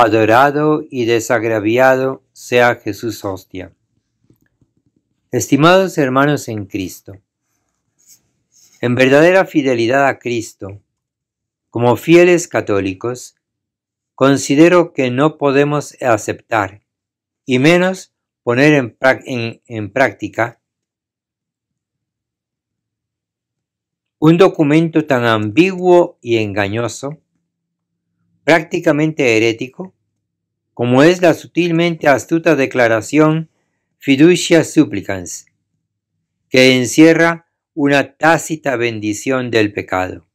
adorado y desagraviado sea Jesús hostia. Estimados hermanos en Cristo, en verdadera fidelidad a Cristo, como fieles católicos, considero que no podemos aceptar, y menos poner en, práctica, un documento tan ambiguo y engañoso prácticamente herético, como es la sutilmente astuta declaración Fiducia Supplicans, que encierra una tácita bendición del pecado.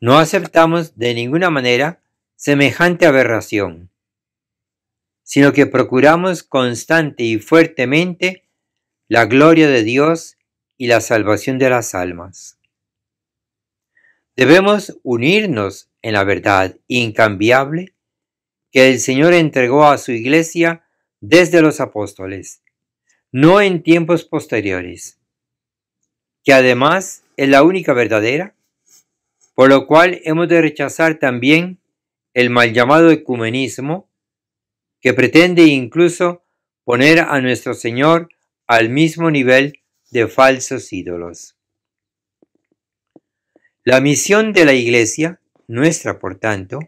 No aceptamos de ninguna manera semejante aberración, sino que procuramos constante y fuertemente la gloria de Dios y la salvación de las almas. Debemos unirnos en la verdad incambiable que el Señor entregó a su iglesia desde los apóstoles, no en tiempos posteriores, que además es la única verdadera, por lo cual hemos de rechazar también el mal llamado ecumenismo, que pretende incluso poner a nuestro Señor al mismo nivel de falsos ídolos. La misión de la Iglesia, nuestra por tanto,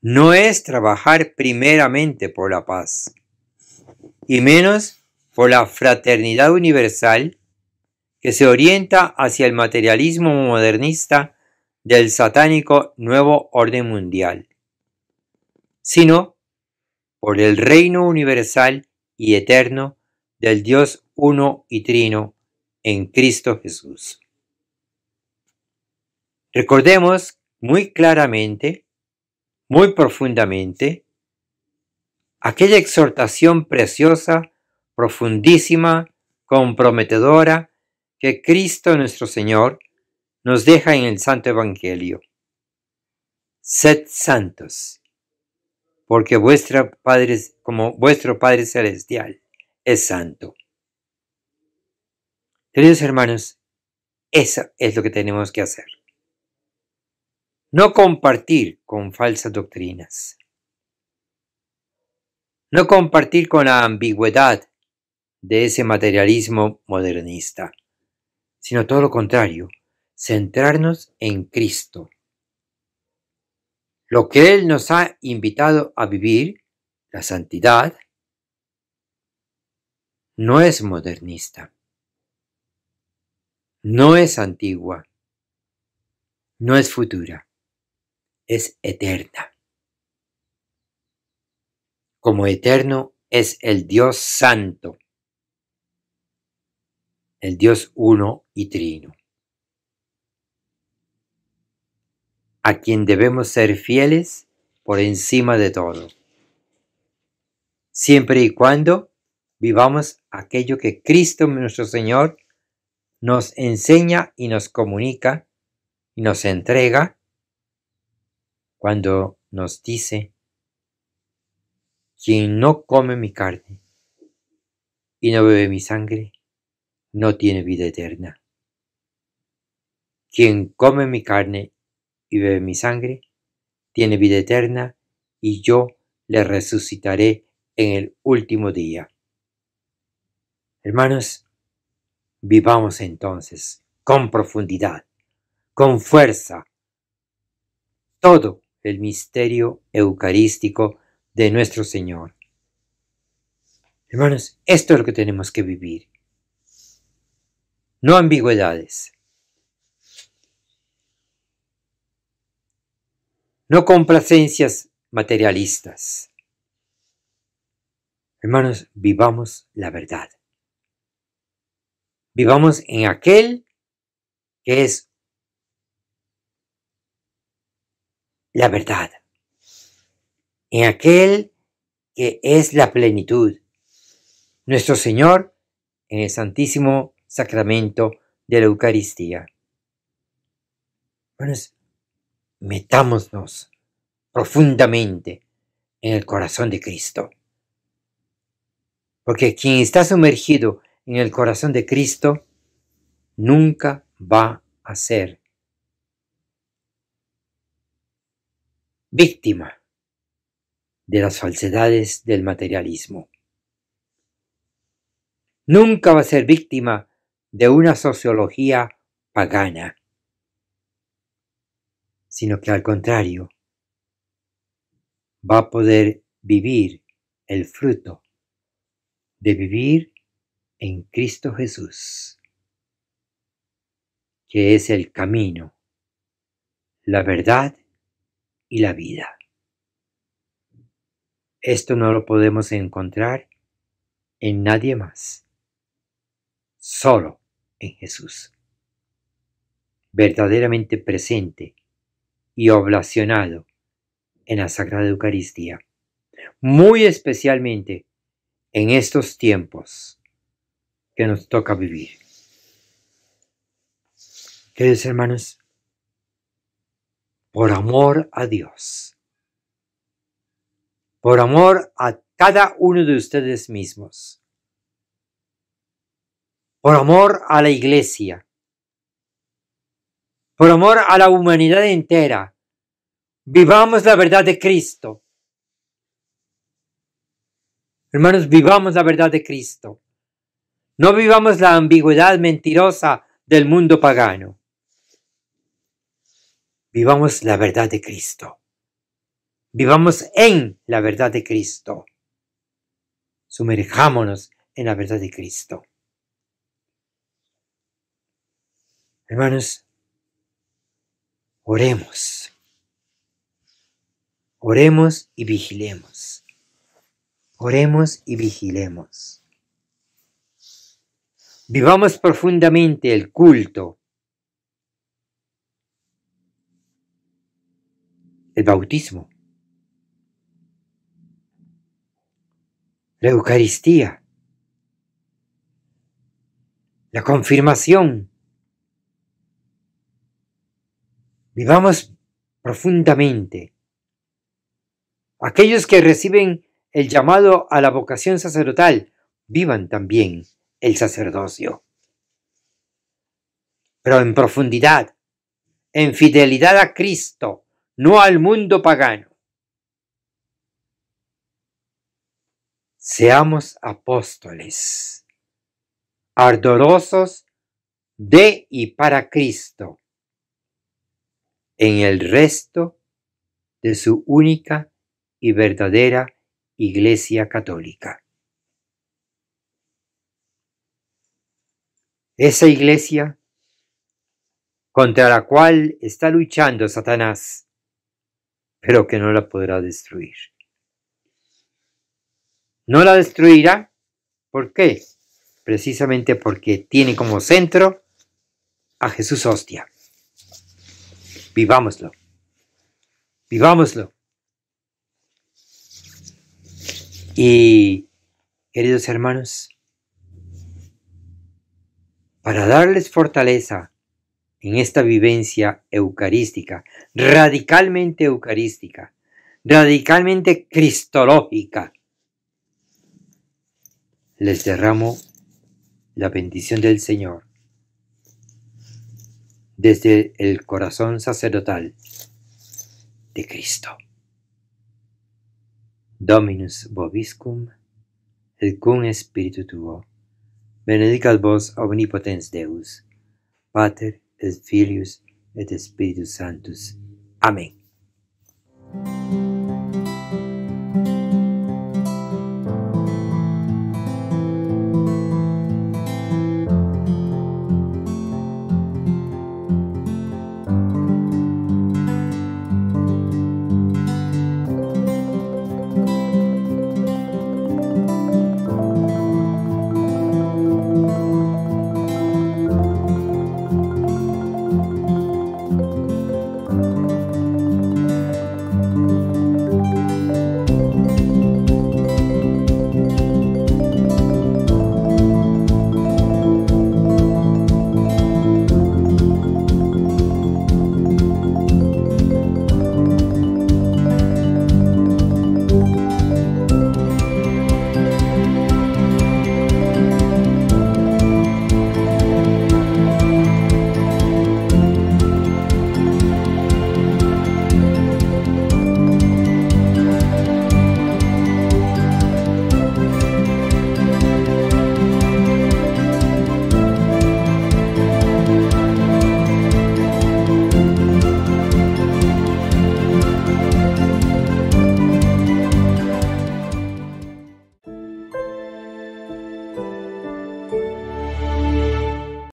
no es trabajar primeramente por la paz, y menos por la fraternidad universal que se orienta hacia el materialismo modernista del satánico nuevo orden mundial, sino por el reino universal y eterno del Dios uno y trino en Cristo Jesús. Recordemos muy claramente, muy profundamente, aquella exhortación preciosa, profundísima, comprometedora que Cristo nuestro Señor nos deja en el Santo Evangelio. Sed santos, porque vuestro Padre, como vuestro Padre Celestial es santo. Queridos hermanos, eso es lo que tenemos que hacer. No compartir con falsas doctrinas. No compartir con la ambigüedad de ese materialismo modernista, sino todo lo contrario, centrarnos en Cristo. Lo que Él nos ha invitado a vivir, la santidad, no es modernista, no es antigua, no es futura es eterna. Como eterno es el Dios Santo, el Dios uno y trino, a quien debemos ser fieles por encima de todo, siempre y cuando vivamos aquello que Cristo nuestro Señor nos enseña y nos comunica y nos entrega cuando nos dice, quien no come mi carne y no bebe mi sangre, no tiene vida eterna. Quien come mi carne y bebe mi sangre, tiene vida eterna, y yo le resucitaré en el último día. Hermanos, vivamos entonces con profundidad, con fuerza, todo el misterio eucarístico de nuestro Señor. Hermanos, esto es lo que tenemos que vivir. No ambigüedades. No complacencias materialistas. Hermanos, vivamos la verdad. Vivamos en aquel que es la verdad, en aquel que es la plenitud, nuestro Señor, en el Santísimo Sacramento de la Eucaristía. Bueno, metámonos profundamente en el corazón de Cristo. Porque quien está sumergido en el corazón de Cristo nunca va a ser víctima de las falsedades del materialismo. Nunca va a ser víctima de una sociología pagana, sino que al contrario, va a poder vivir el fruto de vivir en Cristo Jesús, que es el camino, la verdad y la vida. Esto no lo podemos encontrar en nadie más, solo en Jesús, verdaderamente presente y oblacionado en la Sagrada Eucaristía, muy especialmente en estos tiempos que nos toca vivir. Queridos hermanos, por amor a Dios, por amor a cada uno de ustedes mismos, por amor a la iglesia, por amor a la humanidad entera. Vivamos la verdad de Cristo. Hermanos, vivamos la verdad de Cristo. No vivamos la ambigüedad mentirosa del mundo pagano vivamos la verdad de Cristo. Vivamos en la verdad de Cristo. Sumerjámonos en la verdad de Cristo. Hermanos, oremos. Oremos y vigilemos. Oremos y vigilemos. Vivamos profundamente el culto el bautismo, la Eucaristía, la confirmación. Vivamos profundamente. Aquellos que reciben el llamado a la vocación sacerdotal, vivan también el sacerdocio. Pero en profundidad, en fidelidad a Cristo, no al mundo pagano. Seamos apóstoles, ardorosos de y para Cristo en el resto de su única y verdadera Iglesia Católica. Esa iglesia contra la cual está luchando Satanás pero que no la podrá destruir. No la destruirá, ¿por qué? Precisamente porque tiene como centro a Jesús hostia. Vivámoslo. Vivámoslo. Y, queridos hermanos, para darles fortaleza en esta vivencia eucarística, radicalmente eucarística, radicalmente cristológica. Les derramo la bendición del Señor desde el corazón sacerdotal de Cristo. Dominus vobiscum, el cum espíritu, tuo, benedicat vos omnipotens Deus, Pater et Filhos et Espíritos Santos. Amém.